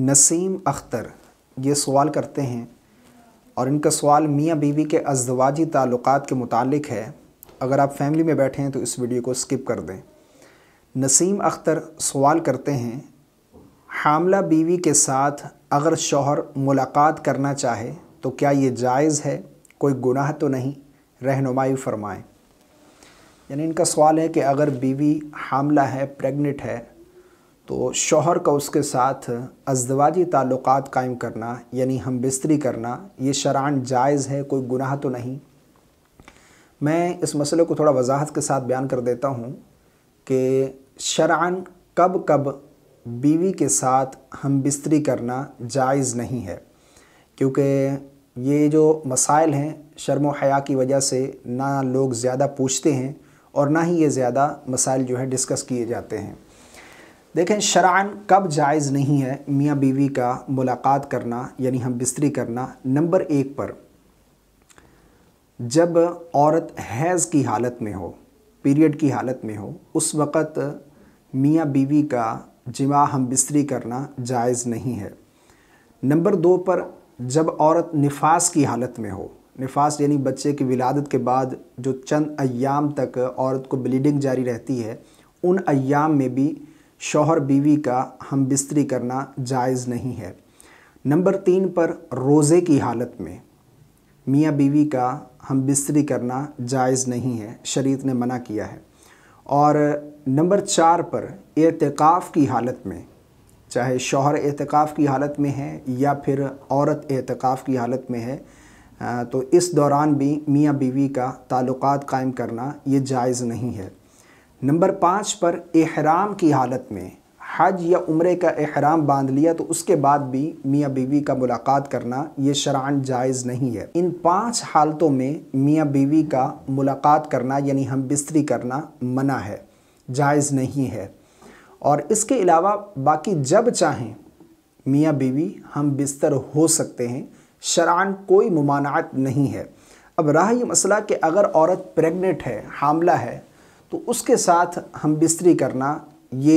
नसीम अख्तर ये सवाल करते हैं और इनका सवाल मियाँ बीवी के अजवाजी ताल्लुक़ के मुतालिक है अगर आप फैमिली में बैठे हैं तो इस वीडियो को स्किप कर दें नसीम अख्तर सवाल करते हैं हामला बीवी के साथ अगर शौहर मुलाकात करना चाहे तो क्या ये जायज़ है कोई गुनाह तो नहीं रहनुमाई फरमाएं यानी इनका सवाल है कि अगर बीवी हामला है प्रेग्नेंट है तो शोहर का उसके साथ अजदवाजी ताल्लुक़ कायम करना यानी हम बिस्तरी करना ये शरान जायज़ है कोई गुनाह तो नहीं मैं इस मसले को थोड़ा वजाहत के साथ बयान कर देता हूँ कि शरान कब कब बीवी के साथ हम बिस्तरी करना जायज़ नहीं है क्योंकि ये जो मसाइल हैं शर्म हया की वजह से ना लोग ज़्यादा पूछते हैं और ना ही ये ज़्यादा मसाइल जो है डिस्कस किए जाते हैं देखें शरान कब जायज़ नहीं है मियाँ बीवी का मुलाकात करना यानी हम बिस्तरी करना नंबर एक पर जब औरत हैज़ की हालत में हो पीरियड की हालत में हो उस वक़्त मियाँ बीवी का जिमा हम बिस्तरी करना जायज़ नहीं है नंबर दो पर जब औरत निफास की हालत में हो निफास यानी बच्चे की विलादत के बाद जो चंद अयाम तक औरत को ब्लीडिंग जारी रहती है उन अयाम में भी शौहर बीवी का हम बिस्तरी करना जायज़ नहीं है नंबर तीन पर रोज़े की हालत में मियाँ बीवी का हम बिस्तरी करना जायज़ नहीं है शरीत ने मना किया है और नंबर चार पर एतकाफ की हालत में चाहे शौहर एतकाफ की हालत में है या फिर औरत एतकाफ की हालत में है तो इस दौरान भी मियाँ बीवी का ताल्लुकात कायम करना ये जायज़ नहीं है नंबर पाँच पर एहराम की हालत में हज या उम्र का एहराम बांध लिया तो उसके बाद भी मियाँ बीवी का मुलाकात करना ये शरान जायज़ नहीं है इन पांच हालतों में मियाँ बीवी का मुलाकात करना यानी हम बिस्तरी करना मना है जायज़ नहीं है और इसके अलावा बाकी जब चाहें मियाँ बीवी हम बिस्तर हो सकते हैं शरान कोई ममानात नहीं है अब रहा यह मसला कि अगर औरत प्रेगनेंट है हामला है तो उसके साथ हम बिस्तरी करना ये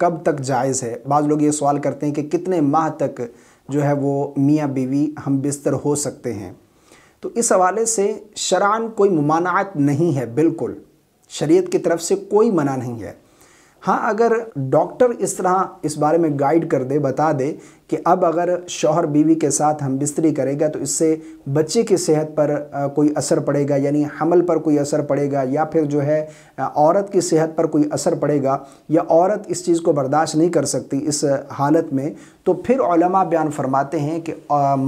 कब तक जायज़ है बाद लोग ये सवाल करते हैं कि कितने माह तक जो है वो मियाँ बीवी हम बिस्तर हो सकते हैं तो इस हवाले से शरान कोई ममानात नहीं है बिल्कुल शरीयत की तरफ से कोई मना नहीं है हाँ अगर डॉक्टर इस तरह इस बारे में गाइड कर दे बता दे कि अब अगर शौहर बीवी के साथ हम बिस्तरी करेगा तो इससे बच्चे की सेहत पर कोई असर पड़ेगा यानी हमल पर कोई असर पड़ेगा या फिर जो है औरत की सेहत पर कोई असर पड़ेगा या औरत इस चीज़ को बर्दाश्त नहीं कर सकती इस हालत में तो फिर बयान फरमाते हैं कि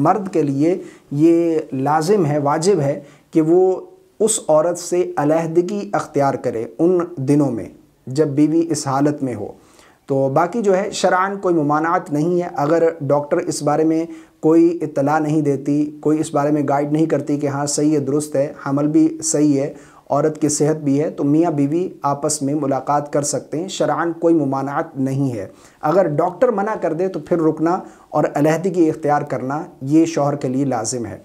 मर्द के लिए ये लाजिम है वाजिब है कि वो उस औरत से अलहदगी अख्तियार करे उन दिनों में जब बीवी इस हालत में हो तो बाकी जो है शरान कोई ममानात नहीं है अगर डॉक्टर इस बारे में कोई इतला नहीं देती कोई इस बारे में गाइड नहीं करती कि हाँ सही है दुरुस्त है हमल भी सही है औरत की सेहत भी है तो मियाँ बीवी आपस में मुलाकात कर सकते हैं शरान कोई ममानात नहीं है अगर डॉक्टर मना कर दे तो फिर रुकना और अलहदगी इख्तियार करना ये शोहर के लिए लाजिम है